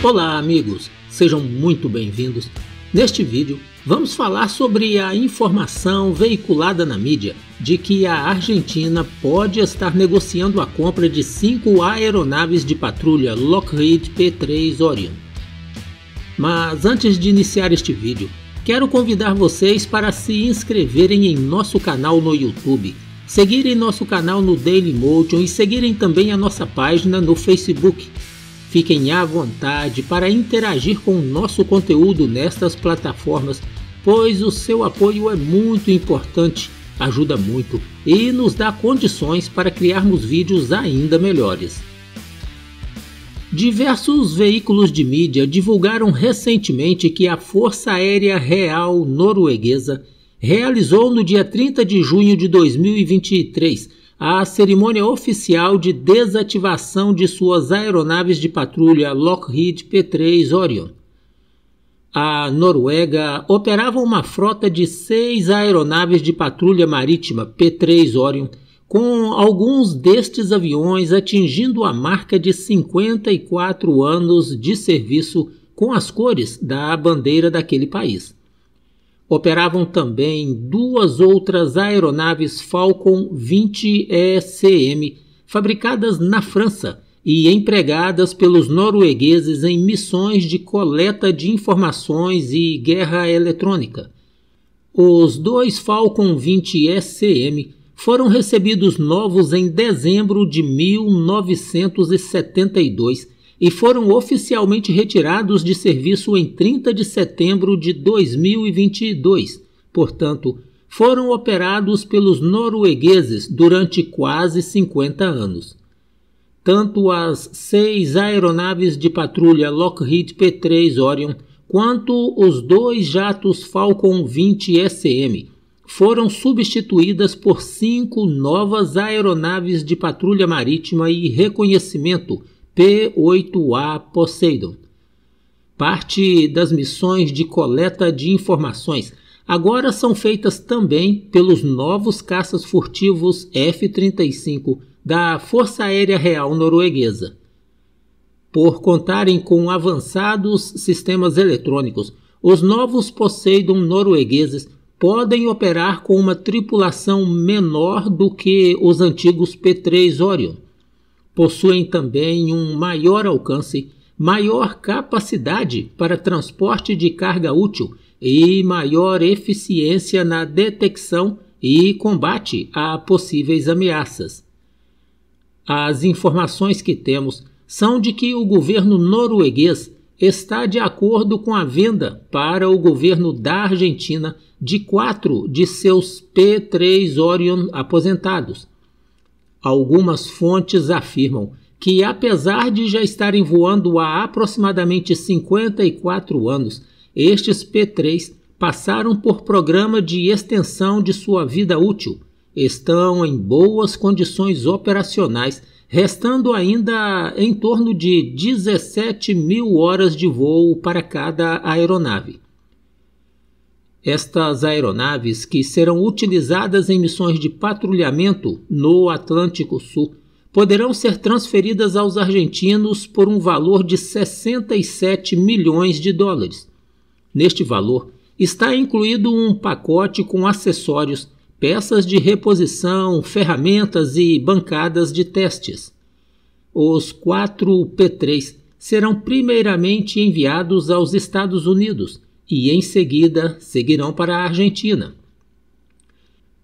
Olá, amigos! Sejam muito bem-vindos. Neste vídeo, vamos falar sobre a informação veiculada na mídia de que a Argentina pode estar negociando a compra de cinco aeronaves de patrulha Lockheed P-3 Orion. Mas antes de iniciar este vídeo, quero convidar vocês para se inscreverem em nosso canal no YouTube, seguirem nosso canal no Dailymotion e seguirem também a nossa página no Facebook Fiquem à vontade para interagir com o nosso conteúdo nestas plataformas, pois o seu apoio é muito importante, ajuda muito e nos dá condições para criarmos vídeos ainda melhores. Diversos veículos de mídia divulgaram recentemente que a Força Aérea Real Norueguesa realizou no dia 30 de junho de 2023 a cerimônia oficial de desativação de suas aeronaves de patrulha Lockheed P-3 Orion. A Noruega operava uma frota de seis aeronaves de patrulha marítima P-3 Orion, com alguns destes aviões atingindo a marca de 54 anos de serviço com as cores da bandeira daquele país operavam também duas outras aeronaves Falcon 20ECM, fabricadas na França e empregadas pelos noruegueses em missões de coleta de informações e guerra eletrônica. Os dois Falcon 20ECM foram recebidos novos em dezembro de 1972 e foram oficialmente retirados de serviço em 30 de setembro de 2022. Portanto, foram operados pelos noruegueses durante quase 50 anos. Tanto as seis aeronaves de patrulha Lockheed P-3 Orion quanto os dois jatos Falcon 20 SM foram substituídas por cinco novas aeronaves de patrulha marítima e reconhecimento P-8A Poseidon. Parte das missões de coleta de informações agora são feitas também pelos novos caças furtivos F-35 da Força Aérea Real Norueguesa. Por contarem com avançados sistemas eletrônicos, os novos Poseidon noruegueses podem operar com uma tripulação menor do que os antigos P-3 Orion possuem também um maior alcance, maior capacidade para transporte de carga útil e maior eficiência na detecção e combate a possíveis ameaças. As informações que temos são de que o governo norueguês está de acordo com a venda para o governo da Argentina de quatro de seus P-3 Orion aposentados, Algumas fontes afirmam que, apesar de já estarem voando há aproximadamente 54 anos, estes P3 passaram por programa de extensão de sua vida útil, estão em boas condições operacionais, restando ainda em torno de 17 mil horas de voo para cada aeronave. Estas aeronaves, que serão utilizadas em missões de patrulhamento no Atlântico Sul, poderão ser transferidas aos argentinos por um valor de 67 milhões de dólares. Neste valor está incluído um pacote com acessórios, peças de reposição, ferramentas e bancadas de testes. Os quatro P3 serão primeiramente enviados aos Estados Unidos e em seguida seguirão para a Argentina.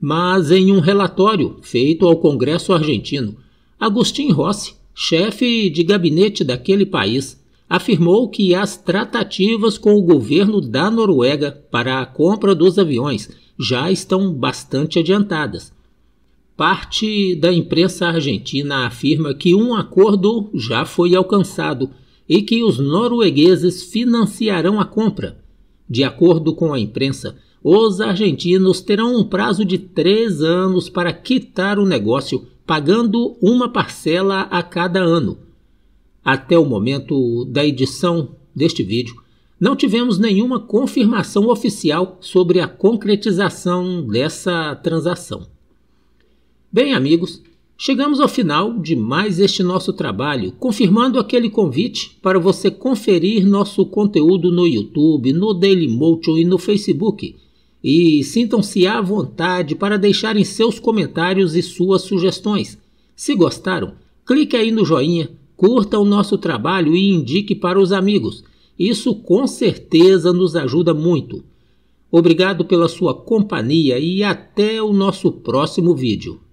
Mas em um relatório feito ao Congresso argentino, Agustin Rossi, chefe de gabinete daquele país, afirmou que as tratativas com o governo da Noruega para a compra dos aviões já estão bastante adiantadas. Parte da imprensa argentina afirma que um acordo já foi alcançado e que os noruegueses financiarão a compra, de acordo com a imprensa, os argentinos terão um prazo de três anos para quitar o negócio, pagando uma parcela a cada ano. Até o momento da edição deste vídeo, não tivemos nenhuma confirmação oficial sobre a concretização dessa transação. Bem, amigos, Chegamos ao final de mais este nosso trabalho, confirmando aquele convite para você conferir nosso conteúdo no YouTube, no Dailymotion e no Facebook. E sintam-se à vontade para deixarem seus comentários e suas sugestões. Se gostaram, clique aí no joinha, curta o nosso trabalho e indique para os amigos. Isso com certeza nos ajuda muito. Obrigado pela sua companhia e até o nosso próximo vídeo.